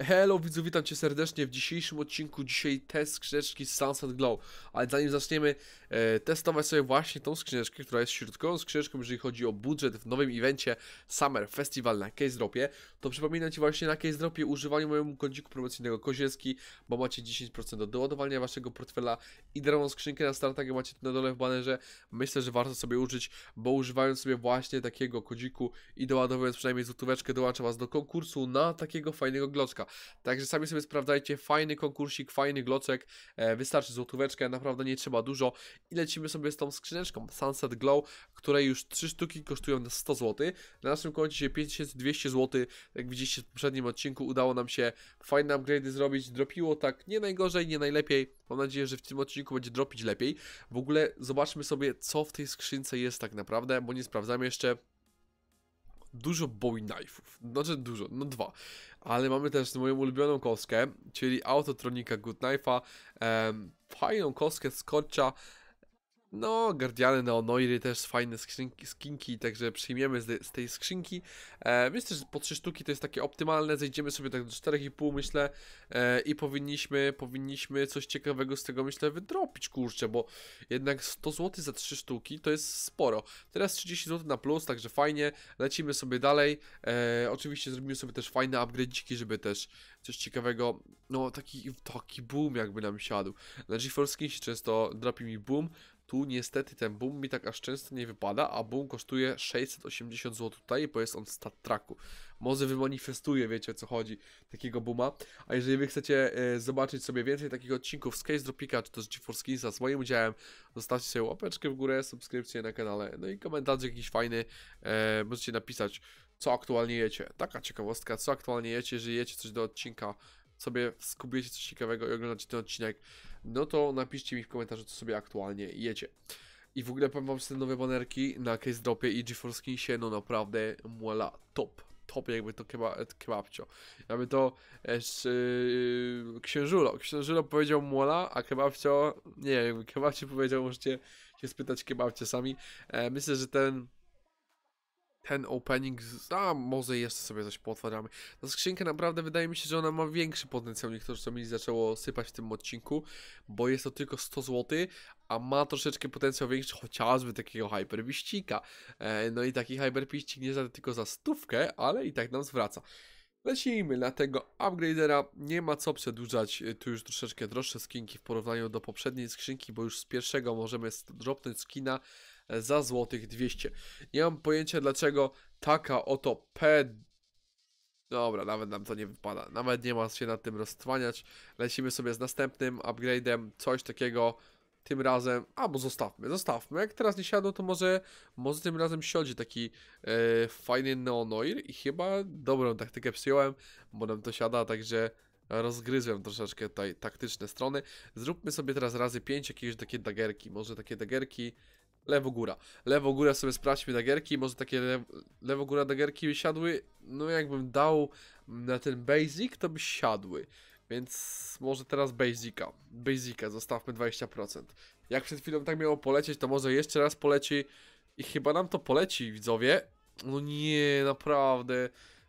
Hello widzów, witam Cię serdecznie w dzisiejszym odcinku, dzisiaj test skrzyneczki Sunset Glow Ale zanim zaczniemy e, testować sobie właśnie tą skrzyneczkę, która jest środkową skrzyneczką, jeżeli chodzi o budżet w nowym evencie Summer Festival na Case Dropie To przypominam Ci właśnie na Case Dropie używaniu mojemu kodziku promocyjnego Kozielski, bo macie 10% do doładowania Waszego portfela i darmową skrzynkę na startach, tak macie tu na dole w banerze Myślę, że warto sobie użyć, bo używając sobie właśnie takiego kodziku i doładowując przynajmniej złotóweczkę dołącza Was do konkursu na takiego fajnego gloczka Także sami sobie sprawdzajcie, fajny konkursik, fajny Glocek, e, wystarczy złotóweczkę, naprawdę nie trzeba dużo i lecimy sobie z tą skrzyneczką Sunset Glow, której już 3 sztuki kosztują 100 zł. Na naszym koncie się 5200 zł, jak widzieliście w poprzednim odcinku udało nam się fajne upgrade'y zrobić, dropiło tak nie najgorzej, nie najlepiej, mam nadzieję, że w tym odcinku będzie dropić lepiej. W ogóle zobaczmy sobie co w tej skrzynce jest tak naprawdę, bo nie sprawdzamy jeszcze dużo bowie knife'ów. Znaczy dużo, no dwa. Ale mamy też moją ulubioną kostkę, czyli Autotronika Good Knife'a, um, fajną kostkę Scotcha, no, Guardiany Neonoiry też fajne skrzynki, skinki, także przyjmiemy z, z tej skrzynki. E, myślę, że po 3 sztuki to jest takie optymalne, zejdziemy sobie tak do 4,5 myślę e, i powinniśmy, powinniśmy coś ciekawego z tego myślę wydropić, kurczę, bo jednak 100 zł za 3 sztuki to jest sporo. Teraz 30 zł na plus, także fajnie, lecimy sobie dalej. E, oczywiście zrobimy sobie też fajne upgrade'iki, żeby też coś ciekawego, no taki, taki boom jakby nam siadł. Na GeForce się często dropi mi boom, tu niestety ten boom mi tak aż często nie wypada, a boom kosztuje 680 zł tutaj, bo jest on w stat traku. Może wymanifestuje, wiecie o co chodzi, takiego booma. A jeżeli wy chcecie e, zobaczyć sobie więcej takich odcinków z Case Dropika, czy też GeForce Kinsa z moim udziałem, zostawcie sobie łapeczkę w górę, subskrypcję na kanale, no i komentarz jakiś fajny, e, możecie napisać co aktualnie jecie. Taka ciekawostka, co aktualnie jecie, jeżeli jecie coś do odcinka sobie skubujecie coś ciekawego i oglądacie ten odcinek, no to napiszcie mi w komentarzu, co sobie aktualnie jecie. I w ogóle powiem wam, że te nowe banerki na Case Dropie i GeForce się no naprawdę muela top. Top jakby to keba, kebabcio. Jakby to e, yy, księżulo. Księżulo powiedział muela, a kebabcio, nie jakby kebabcio powiedział, możecie się spytać kebabcie sami. E, myślę, że ten ten opening, a może jeszcze sobie coś pootwieramy. Ta skrzynka naprawdę wydaje mi się, że ona ma większy potencjał niż to, co mi zaczęło sypać w tym odcinku, bo jest to tylko 100 zł, a ma troszeczkę potencjał większy chociażby takiego hyperpiścika. E, no i taki hyperpiścik nie za tylko za stówkę, ale i tak nam zwraca. Lecimy na tego upgradera, nie ma co przedłużać, e, tu już troszeczkę droższe skinki w porównaniu do poprzedniej skrzynki, bo już z pierwszego możemy dropnąć skina za złotych 200. Nie mam pojęcia dlaczego taka oto P... Dobra, nawet nam to nie wypada. Nawet nie ma się nad tym roztwaniać. Lecimy sobie z następnym upgrade'em. Coś takiego tym razem, albo zostawmy, zostawmy. Jak teraz nie siadło, to może, może tym razem siodzi taki e, fajny Neonoir i chyba dobrą taktykę przyjąłem, bo nam to siada, także rozgryzłem troszeczkę tutaj taktyczne strony. Zróbmy sobie teraz razy 5 jakieś takie dagerki, może takie dagerki Lewo góra. Lewo góra sobie sprawdźmy dagerki. Może takie lew lewo góra dagerki siadły. No jakbym dał na ten basic, to by siadły. Więc może teraz basica. Basica, zostawmy 20%. Jak przed chwilą tak miało polecieć, to może jeszcze raz poleci. I chyba nam to poleci, widzowie. No nie, naprawdę.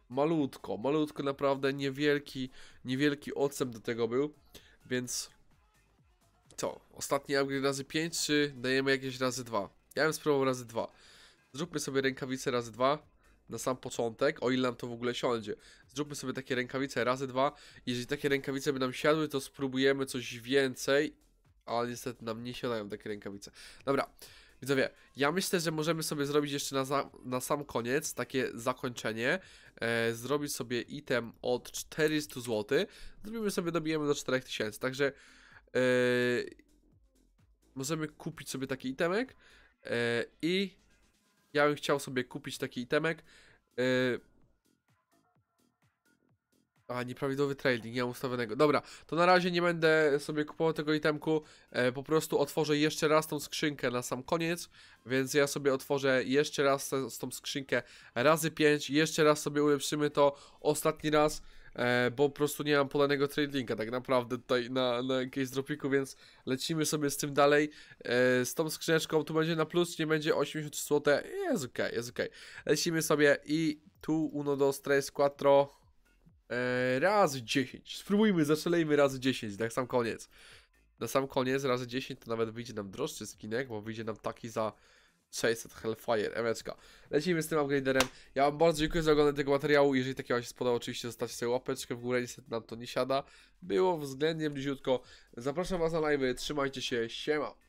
Malutko, malutko, naprawdę niewielki, niewielki odstęp do tego był. Więc co? Ostatni upgrade razy 5, czy dajemy jakieś razy 2? Ja bym spróbował razy 2. Zróbmy sobie rękawice razy 2 na sam początek, o ile nam to w ogóle siądzie. Zróbmy sobie takie rękawice razy 2. Jeżeli takie rękawice by nam siadły, to spróbujemy coś więcej, ale niestety nam nie siadają takie rękawice. Dobra. Widzowie, ja myślę, że możemy sobie zrobić jeszcze na, za, na sam koniec takie zakończenie. E, zrobić sobie item od 400 zł. Zrobimy sobie, dobijemy do 4000. Także Yy, możemy kupić sobie taki itemek yy, i ja bym chciał sobie kupić taki itemek. Yy, a, nieprawidłowy trading, nie mam ustawionego. Dobra, to na razie nie będę sobie kupował tego itemku. E, po prostu otworzę jeszcze raz tą skrzynkę na sam koniec. Więc ja sobie otworzę jeszcze raz te, tą skrzynkę razy 5. Jeszcze raz sobie ulepszymy to ostatni raz. E, bo po prostu nie mam podanego trade linka tak naprawdę tutaj na, na case dropiku, więc lecimy sobie z tym dalej. E, z tą skrzyneczką tu będzie na plus, nie będzie 83 zł, jest ok, jest ok. Lecimy sobie i tu uno do tres 4. e, razy 10. Spróbujmy, zaszalejmy razy 10, tak sam koniec. Na sam koniec razy 10 to nawet wyjdzie nam droższy skinek, bo wyjdzie nam taki za 600 Hellfire, emeczka. Lecimy z tym upgraderem. Ja wam bardzo dziękuję za oglądanie tego materiału. Jeżeli taki wam się spodoba, oczywiście zostawcie sobie łapeczkę w górę, niestety nam to nie siada. Było względnie bliziutko. Zapraszam was na live, trzymajcie się, siema!